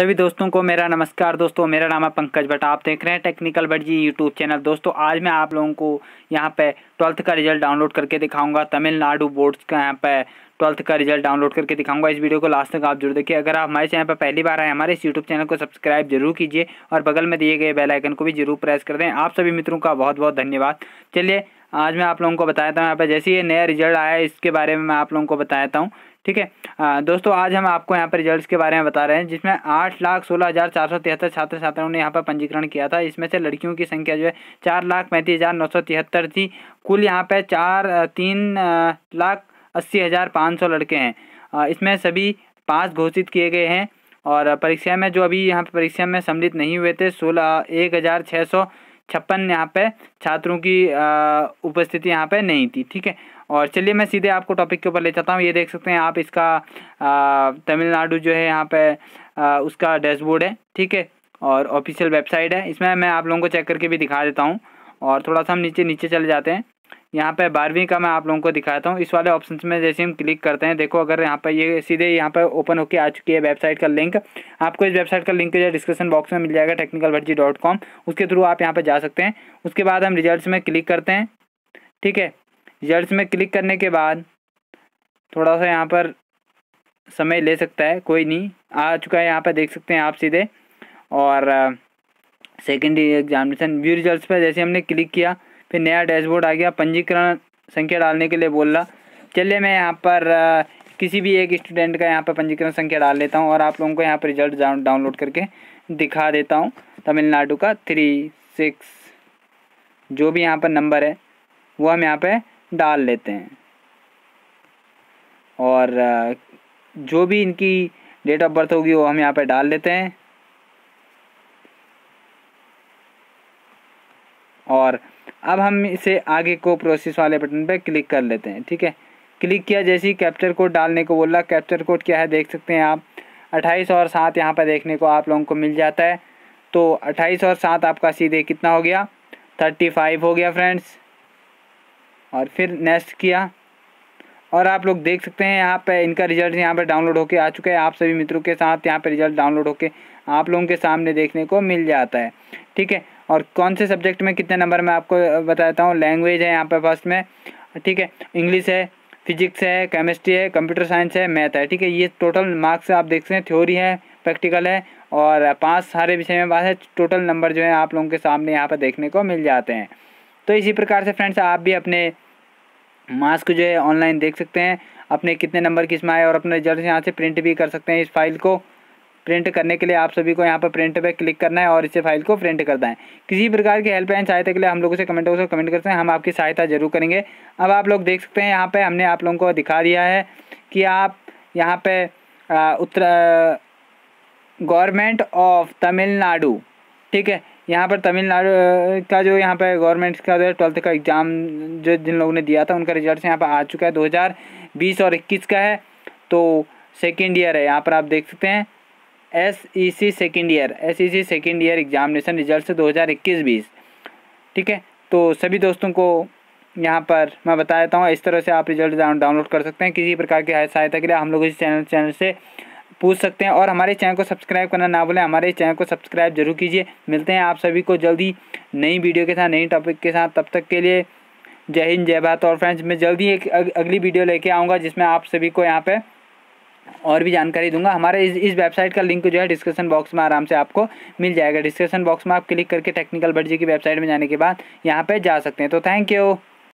सभी दोस्तों को मेरा नमस्कार दोस्तों मेरा नाम है पंकज बट आप देख रहे हैं टेक्निकल बट जी यूट्यूब चैनल दोस्तों आज मैं आप लोगों को यहाँ पे ट्वेल्थ का रिजल्ट डाउनलोड करके दिखाऊंगा तमिलनाडु बोर्ड्स का यहाँ पे ट्वेल्थ का रिजल्ट डाउनलोड करके दिखाऊंगा इस वीडियो को लास्ट तक आप जरूर देखिए अगर आप हमारे चैनल पर पहली बार आए हमारे इस यूट्यूब चैनल को सब्सक्राइब जरूर कीजिए और बगल में दिए गए बेलाइकन को भी जरूर प्रेस कर दें आप सभी मित्रों का बहुत बहुत धन्यवाद चलिए आज मैं आप लोगों को बताया था यहाँ पर जैसे ये नया रिजल्ट आया इसके बारे में मैं आप लोगों को बताया था ठीक है दोस्तों आज हम आपको यहाँ पर रिजल्ट्स के बारे में बता रहे हैं जिसमें आठ लाख सोलह हज़ार चार सौ तिहत्तर छात्र छात्राओं ने यहाँ पर पंजीकरण किया था इसमें से लड़कियों की संख्या जो है चार लाख पैंतीस हज़ार नौ सौ तिहत्तर थी कुल यहाँ पर चार तीन लाख अस्सी हज़ार पाँच सौ लड़के हैं इसमें सभी पास घोषित किए गए हैं और परीक्षा में जो अभी यहाँ पर परीक्षा में सम्मिलित नहीं हुए थे सोलह एक हज़ार छः सौ छप्पन यहाँ पे छात्रों की उपस्थिति यहाँ पे नहीं थी ठीक है और चलिए मैं सीधे आपको टॉपिक के ऊपर ले जाता हूँ ये देख सकते हैं आप इसका तमिलनाडु जो है यहाँ पे उसका डैशबोर्ड है ठीक है और ऑफिशियल वेबसाइट है इसमें मैं आप लोगों को चेक करके भी दिखा देता हूँ और थोड़ा सा हम नीचे नीचे चले जाते हैं यहाँ पे बारहवीं का मैं आप लोगों को दिखाता हूँ इस वाले ऑप्शन में जैसे हम क्लिक करते हैं देखो अगर यहाँ पर ये यह सीधे यहाँ पर ओपन होकर आ चुकी है वेबसाइट का लिंक आपको इस वेबसाइट का लिंक जो डिस्क्रिप्शन बॉक्स में मिल जाएगा टेक्निकल भर्जी डॉट कॉम उसके थ्रू आप यहाँ पर जा सकते हैं उसके बाद हम रिजल्ट में क्लिक करते हैं ठीक है जर्स में क्लिक करने के बाद थोड़ा सा यहाँ पर समय ले सकता है कोई नहीं आ चुका है यहाँ पर देख सकते हैं आप सीधे और सेकेंडरी एग्जामिनेशन व्यू रिजल्ट पर जैसे हमने क्लिक किया फिर नया डैशबोर्ड आ गया पंजीकरण संख्या डालने के लिए बोल रहा चलिए मैं यहाँ पर किसी भी एक स्टूडेंट का यहाँ पर पंजीकरण संख्या डाल लेता हूँ और आप लोगों को यहाँ पर रिजल्ट डाउनलोड करके दिखा देता हूँ तमिलनाडु का थ्री सिक्स जो भी यहाँ पर नंबर है वो हम यहाँ पर डाल लेते हैं और जो भी इनकी डेट ऑफ बर्थ होगी वो हम यहाँ पे डाल लेते हैं और अब हम इसे आगे को प्रोसेस वाले बटन पे क्लिक कर लेते हैं ठीक है क्लिक किया जैसे ही कैप्चर कोड डालने को बोला कैप्चर कोड क्या है देख सकते हैं आप अट्ठाईस और सात यहाँ पर देखने को आप लोगों को मिल जाता है तो अट्ठाईस और सात आपका सीधे कितना हो गया थर्टी फाइव हो गया फ्रेंड्स और फिर नेक्स्ट किया और आप लोग देख सकते हैं यहाँ पे इनका रिजल्ट यहाँ पर डाउनलोड होके आ चुका है आप सभी मित्रों के साथ यहाँ पर रिजल्ट डाउनलोड होके आप लोगों के सामने देखने को मिल जाता है ठीक है और कौन से सब्जेक्ट में कितने नंबर में आपको बताता हूँ लैंग्वेज है यहाँ पर फर्स्ट में ठीक है इंग्लिश है फिजिक्स है केमिस्ट्री है कंप्यूटर साइंस है मैथ है ठीक है ये टोटल मार्क्स आप देख सकते हैं थ्योरी है प्रैक्टिकल है और पाँच सारे विषय में बात है टोटल नंबर जो है आप लोगों के सामने यहाँ पर देखने को मिल जाते हैं तो इसी प्रकार से फ्रेंड्स आप भी अपने मास्क को जो है ऑनलाइन देख सकते हैं अपने कितने नंबर किसमें आए और अपने रिजल्ट यहाँ से प्रिंट भी कर सकते हैं इस फाइल को प्रिंट करने के लिए आप सभी को यहाँ पर प्रिंट पर क्लिक करना है और इसे फाइल को प्रिंट करना है किसी प्रकार की हेल्पलाइन सहायता के लिए हम लोगों से कमेंट बॉक्स में कमेंट करते हैं हम आपकी सहायता जरूर करेंगे अब आप लोग देख सकते हैं यहाँ पर हमने आप लोगों को दिखा दिया है कि आप यहाँ पर उत्तर गवर्नमेंट ऑफ तमिलनाडु ठीक है यहाँ पर तमिलनाडु का जो यहाँ पर गवर्नमेंट का जो ट्वेल्थ का एग्ज़ाम जो जिन लोगों ने दिया था उनका रिजल्ट यहाँ पर आ चुका है दो और इक्कीस का है तो सेकेंड ईयर है यहाँ पर आप देख सकते हैं S E C second year S E C second year examination result दो हज़ार इक्कीस बीस ठीक है तो सभी दोस्तों को यहाँ पर मैं बता देता हूँ इस तरह से आप रिजल्ट डाउनलोड कर सकते हैं किसी प्रकार की सहायता के लिए हम लोग इस चैनल चैनल से पूछ सकते हैं और हमारे चैनल को सब्सक्राइब करना ना भूलें हमारे चैनल को सब्सक्राइब जरूर कीजिए मिलते हैं आप सभी को जल्दी नई वीडियो के साथ नई टॉपिक के साथ तब तक के लिए जय हिंद जय भारत और फ्रेंड्स मैं जल्दी एक अगली वीडियो लेके आऊँगा जिसमें आप सभी को यहाँ पर और भी जानकारी दूंगा हमारे इस इस वेबसाइट का लिंक जो है डिस्क्रिप्शन बॉक्स में आराम से आपको मिल जाएगा डिस्क्रिप्शन बॉक्स में आप क्लिक करके टेक्निकल बर्जी की वेबसाइट में जाने के बाद यहाँ पे जा सकते हैं तो थैंक यू